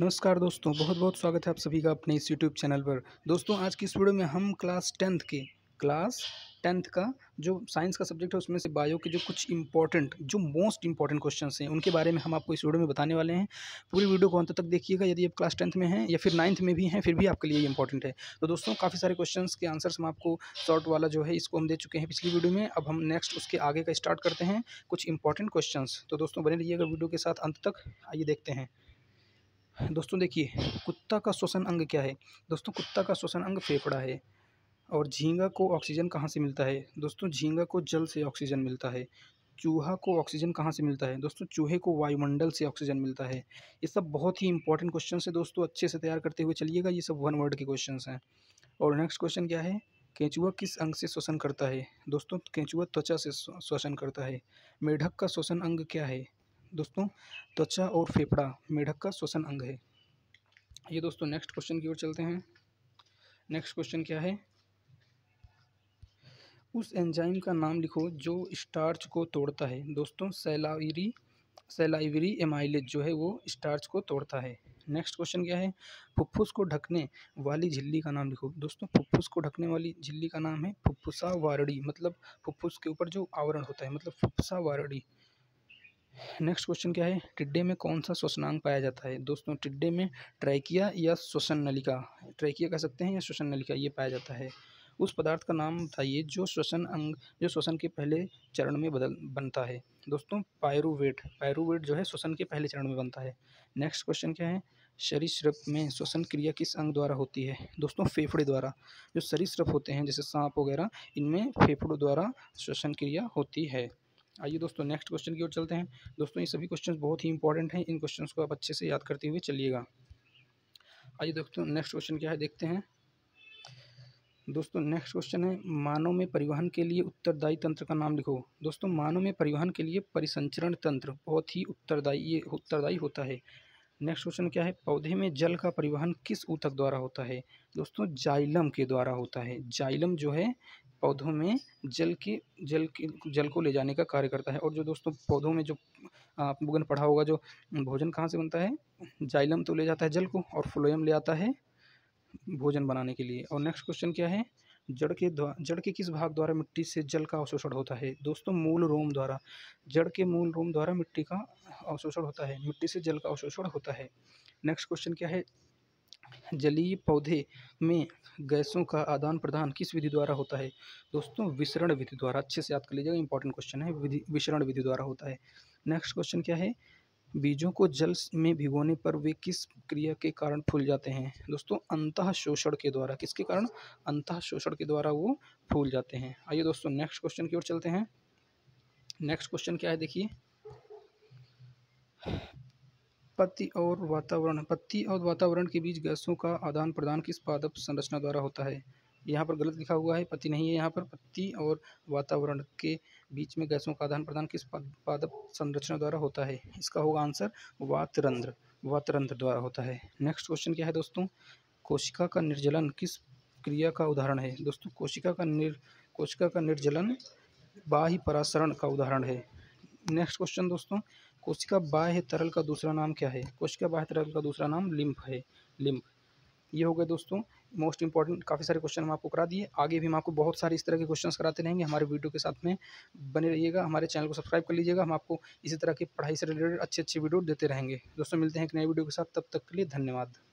नमस्कार दोस्तों बहुत बहुत स्वागत है आप सभी का अपने इस यूट्यूब चैनल पर दोस्तों आज की इस वीडियो में हम क्लास टेंथ के क्लास टेंथ का जो साइंस का सब्जेक्ट है उसमें से बायो के जो कुछ इंपॉर्टेंट जो मोस्ट इंपॉर्टेंट क्वेश्चन हैं उनके बारे में हम आपको इस वीडियो में बताने वाले हैं पूरी वीडियो को अंत तक देखिएगा यदि आप क्लास टेंथ में हैं या फिर नाइन्थ में भी हैं फिर भी आपके लिए इंपॉर्टेंट है तो दोस्तों काफ़ी सारे क्वेश्चन के आंसर्स हम आपको शॉर्ट वाला जो है इसको हम दे चुके हैं पिछली वीडियो में अब हम नेक्स्ट उसके आगे का स्टार्ट करते हैं कुछ इंपॉर्टेंट क्वेश्चन तो दोस्तों बने रहिएगा वीडियो के साथ अंत तक आइए देखते हैं दोस्तों देखिए कुत्ता का श्वसन अंग क्या है दोस्तों कुत्ता का श्वसन अंग फेफड़ा है और झींगा को ऑक्सीजन कहाँ से मिलता है दोस्तों झींगा को जल से ऑक्सीजन मिलता है चूहा को ऑक्सीजन कहाँ से मिलता है दोस्तों चूहे को वायुमंडल से ऑक्सीजन मिलता है ये सब बहुत ही इंपॉर्टेंट क्वेश्चन है दोस्तों अच्छे से तैयार करते हुए चलिएगा ये सब वन वर्ड के क्वेश्चन हैं और नेक्स्ट क्वेश्चन क्या है केंचुआ किस अंग से श्वसन करता है दोस्तों केंचुआ त्वचा से श्वसन करता है मेढक का श्वसन अंग क्या है दोस्तों त्वचा और फेफड़ा मेढक का श्वसन अंग है ये दोस्तों नेक्स्ट क्वेश्चन की ओर चलते हैं नेक्स्ट क्वेश्चन क्या है उस एंजाइम का नाम लिखो जो स्टार्च को तोड़ता है दोस्तों सेलाइरी सेलाइवरी एमाइलेज जो है वो स्टार्च को तोड़ता है नेक्स्ट क्वेश्चन क्या है फुफ्फुस को ढकने वाली झिल्ली का नाम लिखो दोस्तों फुफ्फुस को ढकने वाली झिल्ली का नाम है फुफ्फुसा वारड़ी मतलब फुफ्फुस के ऊपर जो आवरण होता है मतलब फुफ्फुसा वारड़ी नेक्स्ट क्वेश्चन क्या है टिड्डे में कौन सा श्वसनांग पाया जाता है दोस्तों टिड्डे में ट्रैकिया या श्वसन नलिका ट्रैकिया कह सकते हैं या श्वसन नलिका ये पाया जाता है उस पदार्थ का नाम बताइए जो श्वसन अंग जो श्वसन के पहले चरण में बदल बनता है दोस्तों पायरुवेट पायरुवेट जो है श्वसन के पहले चरण में बनता है नेक्स्ट क्वेश्चन क्या है सरीसृप में श्वसन क्रिया किस अंग द्वारा होती है दोस्तों फेफड़े द्वारा जो सरीसृप होते हैं जैसे सांप वगैरह इनमें फेफड़ों द्वारा श्वसन क्रिया होती है आइए दोस्तों नेक्स्ट क्वेश्चन की ओर चलते हैं दोस्तों ये सभी क्वेश्चन बहुत ही इंपॉर्टेंट हैं इन क्वेश्चन को आप अच्छे से याद करते हुए चलिएगा आइए दोस्तों नेक्स्ट क्वेश्चन क्या है देखते हैं दोस्तों नेक्स्ट क्वेश्चन है मानव में परिवहन के लिए उत्तरदायी तंत्र का नाम लिखो दोस्तों मानव में परिवहन के लिए परिसंचरण तंत्र बहुत ही उत्तरदायी ये उत्तरदायी होता है नेक्स्ट क्वेश्चन क्या है पौधे में जल का परिवहन किस ऊतक द्वारा होता है दोस्तों जाइलम के द्वारा होता है जाइलम जो है पौधों में जल की जल की जल को ले जाने का कार्य करता है और जो दोस्तों पौधों में जो आप लोगों ने पढ़ा होगा जो भोजन कहाँ से बनता है जाइलम तो ले जाता है जल को और फ्लोएम ले आता है भोजन बनाने के लिए और नेक्स्ट क्वेश्चन क्या है जड़ के द्वारा जड़ के किस भाग द्वारा मिट्टी से जल का अवशोषण होता है दोस्तों मूल रोम द्वारा जड़ के मूल रोम द्वारा मिट्टी का अवशोषण होता है मिट्टी से जल का अवशोषण होता है नेक्स्ट क्वेश्चन क्या है जलीय पौधे में गैसों का आदान प्रदान किस विधि द्वारा होता है दोस्तों विसरण विधि द्वारा अच्छे से याद कर लीजिएगा इंपॉर्टेंट क्वेश्चन है विधि विसरण विधि द्वारा होता है नेक्स्ट क्वेश्चन क्या है बीजों को जल में भिगोने पर वे किस क्रिया के कारण फूल जाते हैं दोस्तों अंत शोषण के द्वारा किसके कारण अंत शोषण के द्वारा वो फूल जाते हैं आइए दोस्तों नेक्स्ट क्वेश्चन की ओर चलते हैं नेक्स्ट क्वेश्चन क्या है देखिए पत्ती और वातावरण पत्ती और वातावरण के बीच गैसों का आदान प्रदान किस पादप संरचना द्वारा होता है यहाँ पर गलत लिखा हुआ है पत्ती नहीं है यहाँ पर पत्ती और वातावरण के बीच में गैसों का आदान प्रदान किस पादप संरचना द्वारा होता है इसका होगा आंसर वातरंध्र वातरंध्र द्वारा होता है नेक्स्ट क्वेश्चन क्या है दोस्तों कोशिका का निर्जलन किस क्रिया का उदाहरण है दोस्तों कोशिका का निर कोशिका का निर्जलन बाह्य परासरण का उदाहरण है नेक्स्ट क्वेश्चन दोस्तों कोशिका बाह्य तरल का दूसरा नाम क्या है कोशिका बाह्य तरल का दूसरा नाम लिम्फ है लिम्फ ये हो गए दोस्तों मोस्ट इंपॉर्टेंट काफ़ी सारे क्वेश्चन हम आपको करा दिए आगे भी हम आपको बहुत सारे इस तरह के क्वेश्चन कराते रहेंगे हमारे वीडियो के साथ में बने रहिएगा हमारे चैनल को सब्सक्राइब कर लीजिएगा हम आपको इसी तरह की पढ़ाई से रिलेटेड अच्छे अच्छे वीडियो देते रहेंगे दोस्तों मिलते हैं एक नए वीडियो के साथ तब तक के लिए धन्यवाद